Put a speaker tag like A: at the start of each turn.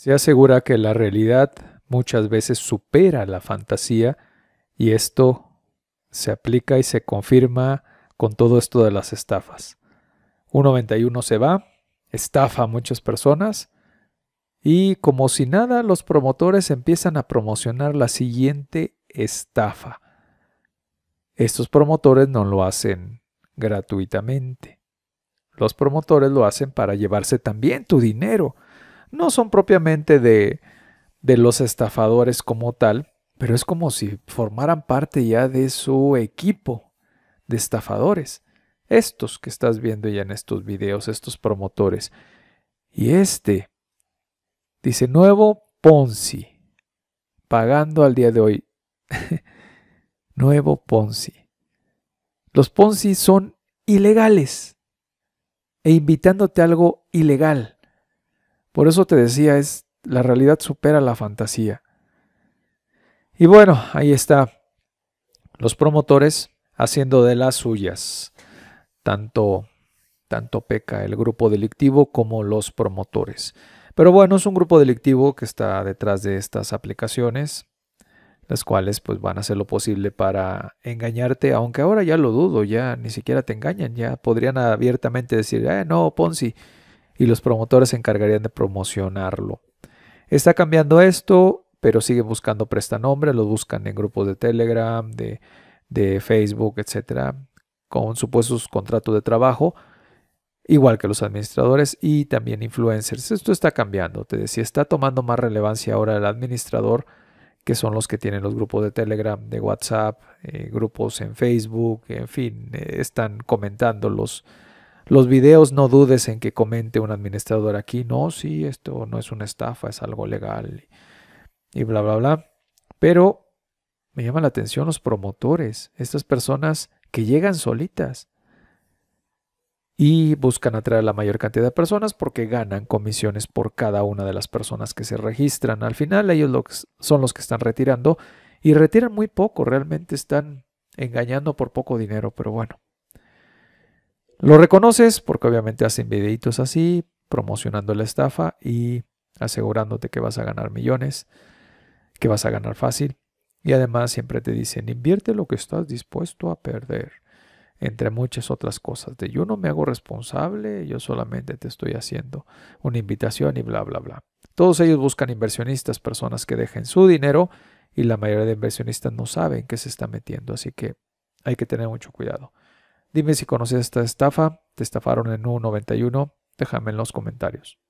A: Se asegura que la realidad muchas veces supera la fantasía y esto se aplica y se confirma con todo esto de las estafas. Un 91 se va, estafa a muchas personas y como si nada los promotores empiezan a promocionar la siguiente estafa. Estos promotores no lo hacen gratuitamente. Los promotores lo hacen para llevarse también tu dinero no son propiamente de, de los estafadores como tal, pero es como si formaran parte ya de su equipo de estafadores. Estos que estás viendo ya en estos videos, estos promotores. Y este dice nuevo Ponzi, pagando al día de hoy. nuevo Ponzi. Los Ponzi son ilegales e invitándote a algo ilegal. Por eso te decía, es la realidad supera la fantasía. Y bueno, ahí está. Los promotores haciendo de las suyas. Tanto, tanto peca el grupo delictivo como los promotores. Pero bueno, es un grupo delictivo que está detrás de estas aplicaciones, las cuales pues van a hacer lo posible para engañarte, aunque ahora ya lo dudo, ya ni siquiera te engañan, ya podrían abiertamente decir, eh, no, Ponzi, y los promotores se encargarían de promocionarlo. Está cambiando esto, pero siguen buscando prestanombres, los buscan en grupos de Telegram, de, Facebook, etcétera, con supuestos contratos de trabajo, igual que los administradores y también influencers. Esto está cambiando, te decía, está tomando más relevancia ahora el administrador, que son los que tienen los grupos de Telegram, de WhatsApp, eh, grupos en Facebook, en fin, eh, están comentando los, los videos no dudes en que comente un administrador aquí, no, sí, esto no es una estafa, es algo legal y bla, bla, bla. Pero me llama la atención los promotores, estas personas que llegan solitas y buscan atraer la mayor cantidad de personas porque ganan comisiones por cada una de las personas que se registran. Al final ellos son los que están retirando y retiran muy poco, realmente están engañando por poco dinero, pero bueno. Lo reconoces porque obviamente hacen videitos así, promocionando la estafa y asegurándote que vas a ganar millones, que vas a ganar fácil. Y además siempre te dicen, invierte lo que estás dispuesto a perder, entre muchas otras cosas. De yo no me hago responsable, yo solamente te estoy haciendo una invitación y bla, bla, bla. Todos ellos buscan inversionistas, personas que dejen su dinero y la mayoría de inversionistas no saben qué se está metiendo, así que hay que tener mucho cuidado. Dime si conoces esta estafa, te estafaron en u 91, déjame en los comentarios.